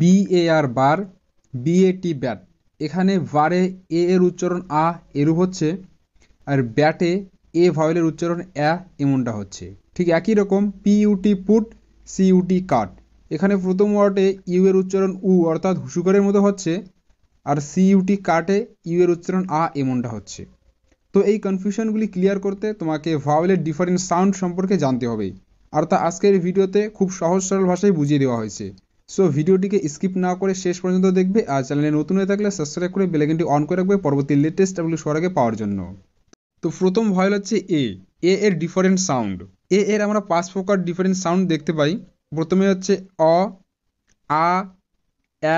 BAR বার BAT bat এখানে বারে এ এর উচ্চারণ আ এরু হচ্ছে আর ব্যাটে এ ভয়েলের উচ্চারণ অ্যা এমনটা হচ্ছে ঠিক একই রকম পিইউটি পুট সিইউটি কাট এখানে প্রথম ওয়ার্ডে ইউ এর উচ্চারণ উ অর্থাৎ হুসুকারের মতো হচ্ছে আর সিইউটি কাটে ইউ এর উচ্চারণ আ এমনটা হচ্ছে তো এই কনফিউশনগুলি ক্লিয়ার করতে তোমাকে ভাওয়েলের ডিফারেন্ট সাউন্ড সম্পর্কে জানতে হবে আর তা আজকের ভিডিওতে খুব সহজ সরল ভাষায় বুঝিয়ে দেওয়া হয়েছে সো ভিডিওটিকে স্কিপ না করে শেষ পর্যন্ত দেখবে আর চ্যানেলে নতুন হয়ে থাকলে সাবস্ক্রাইব করে বেলাইকনটি অন করে রাখবে পরবর্তী লেটেস্ট এবং সবার আগে পাওয়ার জন্য তো প্রথম ভয়েল হচ্ছে এ এ এর ডিফারেন্ট সাউন্ড এ এর আমরা পাঁচ প্রকার ডিফারেন্ট সাউন্ড দেখতে পাই প্রথমে হচ্ছে অ আ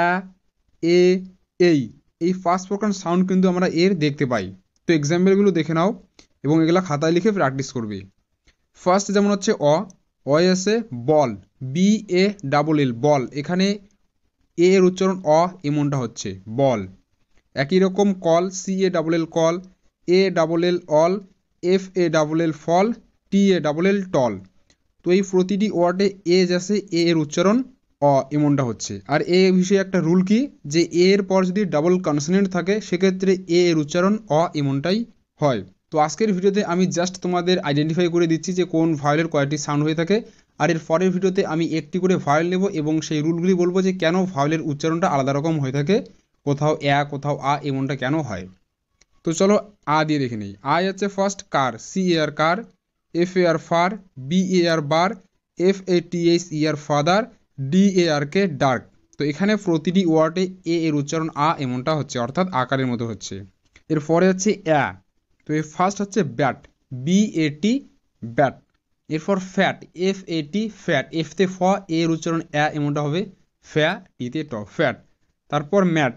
এ এই এই পাঁচ প্রকার সাউন্ড কিন্তু আমরা এর দেখতে পাই তো এক্সাম্পলগুলো দেখে নাও এবং এগুলো খাতায় লিখে প্র্যাকটিস করবে ফার্স্ট যেমন হচ্ছে অ অ আছে বল বি এ ডাবল এল বল এখানে এ এর উচ্চারণ অ এমনটা হচ্ছে বল একই রকম call C A double L call A double L all F A double L fall T A double L tall তো এই প্রতিটি ওয়ার্ডে এ যাচ্ছে এ এর উচ্চারণ অ এমনটা হচ্ছে আর এ বিষয়ে একটা রুল কি যে এ এর পর যদি ডাবল কনসনেন্ট থাকে সেক্ষেত্রে এ এর উচ্চারণ অ এমনটাই হয় তো আজকের ভিডিওতে আমি জাস্ট তোমাদের আইডেন্টিফাই করে দিচ্ছি যে কোন ভাইলের কয়টি সাউন্ড হয়ে থাকে আর এর পরের ভিডিওতে আমি একটি করে ভাওয়েল নেব এবং সেই রুলগুলি বলবো যে কেন ভাওয়েলের উচ্চারণটা আলাদা রকম হয়ে থাকে কোথাও অ্যা কোথাও আ এমনটা কেন হয় তো চলো আ দিয়ে দেখে নিই আই আছে first car C A R car F A R far B A R bar F A T H E R father D A R K dark তো এখানে প্রতিটি ওয়ার্ডে এ এর উচ্চারণ আ এমনটা হচ্ছে অর্থাৎ আকারের মতো হচ্ছে এর পরে হচ্ছে অ্যা তো এর ফার্স্ট হচ্ছে bat B A T bat এরপর fat F A T fat F তে ফ এর উচ্চারণ অ্যা এমনটা হবে ফ্যা তে ট ফ্যাট তারপর mat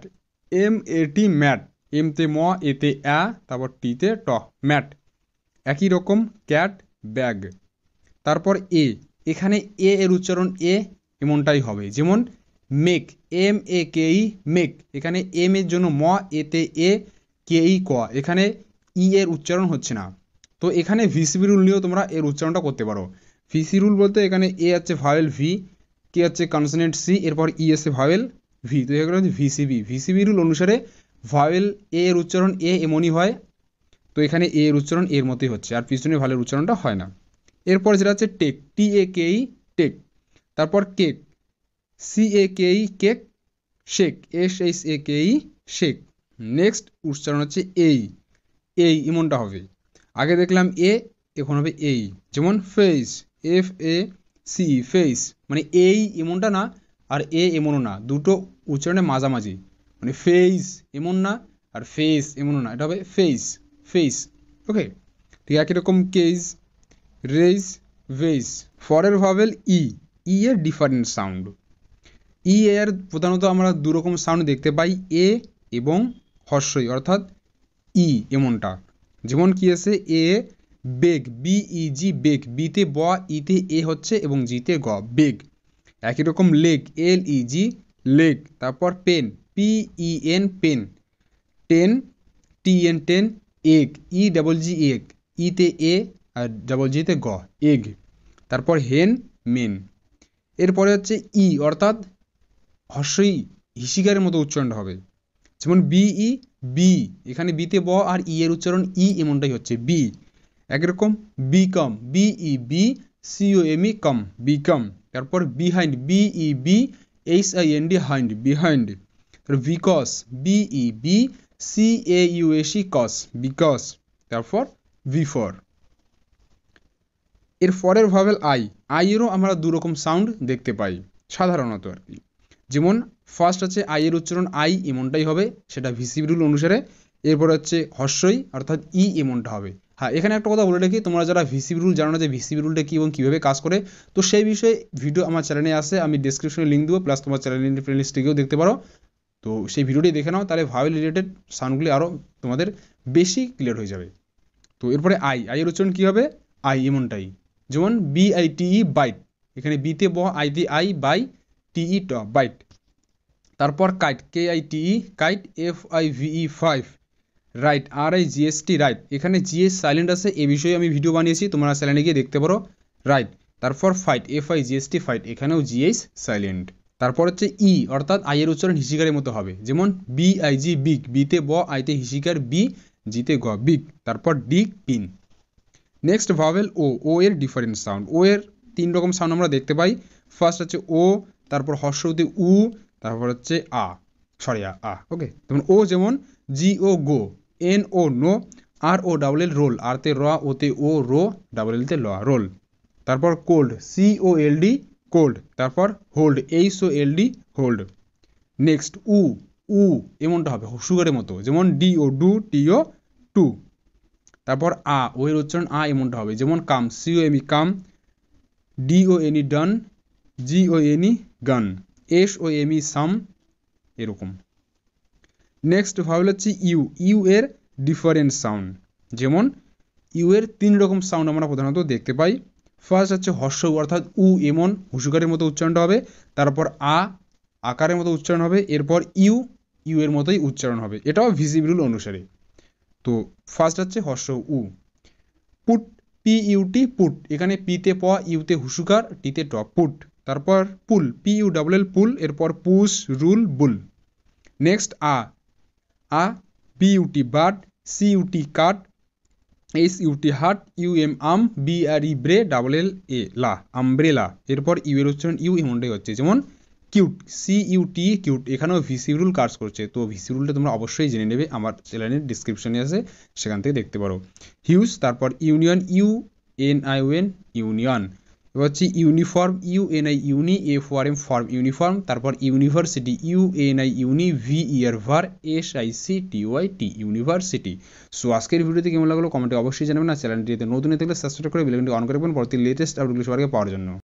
M A T mat M তে ম এতে অ্যা তারপর টি তে ট ম্যাট একই রকম ক্যাট ব্যাগ তারপর এ এখানে এ এর উচ্চারণ এ এমনটাই হবে যেমন make M A K E make এখানে এম এর জন্য ম এতে এ কে ই ক এখানে ই e এর উচ্চারণ হচ্ছে না তো এখানে ভিসিবি রুল নিয়েও তোমরা এর উচ্চারণটা করতে পারো ভিসি রুল বলতে এখানে এ আছে ভাওয়েল ভি কে আছে কনসনেন্ট সি এরপর ই e আছে ভাওয়েল ভি তো এখানে হচ্ছে ভিসিবি ভিসিবি রুল অনুসারে ভাওয়েল এ এর উচ্চারণ এ এমনই হয় তো এখানে এ এর উচ্চারণ এর মতোই হচ্ছে আর পিছনে ভাওয়েলের উচ্চারণটা হয় না এরপর যেটা আছে take T A K E take তারপর cake C A K E cake shake S H A K E shake next উচ্চারণ হচ্ছে এই এই ইমনটা হবে আগে দেখলাম এ এখন হবে এই যেমন face F A C face মানে এই এমনটা না আর এ এমনও না দুটো উচ্চারণে মাঝামাঝি মানে ফেস এমন না আর ফেস এমনও না এটা হবে ফেস ফেস ওকে ঠিক একই রকম কেজ রেস ভেস ফরের ভাবেল ই ই এর ডিফারেন্ট সাউন্ড ই এর প্রধানত আমরা দুরকম সাউন্ড দেখতে পাই এ এবং হর্ষই অর্থাৎ ই e এমনটা যেমন কি আছে এ বেগ জি e, বেগ বিতে ব ইতে e এ হচ্ছে এবং জিতে গ বেগ একই রকম leg L E G leg তারপর pen P E N pen ten T N ten egg E double G egg ইতে e এ আর ডাবল জিতে গ এগ তারপর হেন মেন এরপরে হচ্ছে ই অর্থাৎ হর্ষই হিসিকারের মতো উচ্চারণ হবে যেমন বিই বি এখানে বিতে ব আর ই এর উচ্চারণ ই এমনটাই হচ্ছে বি একরকম বিকম বিই বি C O M E come become তারপর বিহাইন্ড বিই বি H I N D hind behind because B E বি C A U S E cause because তারপর বিফর এর পরের ভাবেল আই আইয়েরও আমরা দুরকম সাউন্ড দেখতে পাই সাধারণত আর কি যেমন ফার্স্ট আছে আই এর উচ্চারণ আই এমনটাই হবে সেটা ভিসিবি রুল অনুসারে এরপর হচ্ছে হস্যই অর্থাৎ ই e এমনটা হবে হ্যাঁ এখানে একটা কথা বলে রাখি তোমরা যারা ভিসিবি রুল জানো যে ভিসিবি রুলটা কী এবং কীভাবে কাজ করে তো সেই বিষয়ে ভিডিও আমার চ্যানেলে আসে আমি ডিসক্রিপশনে লিঙ্ক দেবো প্লাস তোমার চ্যানেলের প্লেলিস্টে গিয়েও দেখতে পারো তো সেই ভিডিওটি দেখে নাও তাহলে ভাওয়েল রিলেটেড সাউন্ডগুলি আরও তোমাদের বেশি ক্লিয়ার হয়ে যাবে তো এরপরে আই আই এর উচ্চারণ কী হবে আই এমনটাই যেমন B I T E bite এখানে বিতে ব আইতে আই বাই টিই ট বাইট তারপর kite K I T E kite F I V E five right R I G H T right এখানে জিএস সাইলেন্ট আছে এ বিষয়ে আমি ভিডিও বানিয়েছি তোমরা সাইলেন্টে গিয়ে দেখতে পারো রাইট তারপর fight F I G H T fight এখানেও জিএস সাইলেন্ট তারপর হচ্ছে ই e, অর্থাৎ আই এর উচ্চারণ হিসিকারের মতো হবে যেমন বি আই জি বিগ বিতে ব আইতে হিসিকার বি জিতে গ বিগ তারপর D pin next vowel O O এর ডিফারেন্ট সাউন্ড ও এর তিন রকম সাউন্ড আমরা দেখতে পাই ফার্স্ট হচ্ছে ও তারপর হর্ষতি উ তারপর হচ্ছে আ সরি আ আ ওকে তখন ও যেমন G O go N O no R O double L roll R তে র ওতে ও রো ডাবল তে ল রোল তারপর cold C O L D cold তারপর hold H O L D hold next উ উ এমনটা হবে সুগারের মতো যেমন D O do T O to তারপর আ ওয়ের উচ্চারণ আ এমনটা হবে যেমন come C O M E come D O N E done G O N E gone S O M E some এরকম নেক্সট ভাবল হচ্ছে ইউ ইউ এর ডিফারেন্ট সাউন্ড যেমন ইউ এর তিন রকম সাউন্ড আমরা প্রধানত দেখতে পাই ফার্স্ট হচ্ছে হর্ষ অর্থাৎ উ এমন হুসুকারের মতো উচ্চারণ হবে তারপর আ আকারের মতো উচ্চারণ হবে এরপর ইউ ইউ এর মতোই উচ্চারণ হবে এটাও রুল অনুসারে তো ফার্স্ট হচ্ছে হর্ষ উ পুট পি ইউটি পুট এখানে পিতে প ইউতে হুসুকার টিতে ট পুট তারপর pull P U double L pull এরপর পুশ রুল বুল নেক্সট আ আ B U T but C U T cut S U T hut U M um B R E bre double L A la umbrella এরপর you এর উচ্চারণ you এমনটাই হচ্ছে যেমন cute C U T cute এখানেও rule কাজ করছে তো রুলটা তোমরা অবশ্যই জেনে নেবে আমার চ্যানেলের ডিসক্রিপশনে আছে সেখান থেকে দেখতে পারো হিউজ তারপর union U N I O N union এবার হচ্ছে uniform U N I uni F O R M form uniform তারপর university U N I uni V E R ver S I si T Y ty university so আজকের ভিডিওতে কেমন লাগলো কমেন্টে অবশ্যই জানাবেন আর চ্যানেলটিতে নতুন থাকলে সাবস্ক্রাইব করে বেলাইকনটি অন করে রাখবেন পরবর্তী লেটেস্ট আপডেটগুলো সবাইকে পাওয়ার জন্য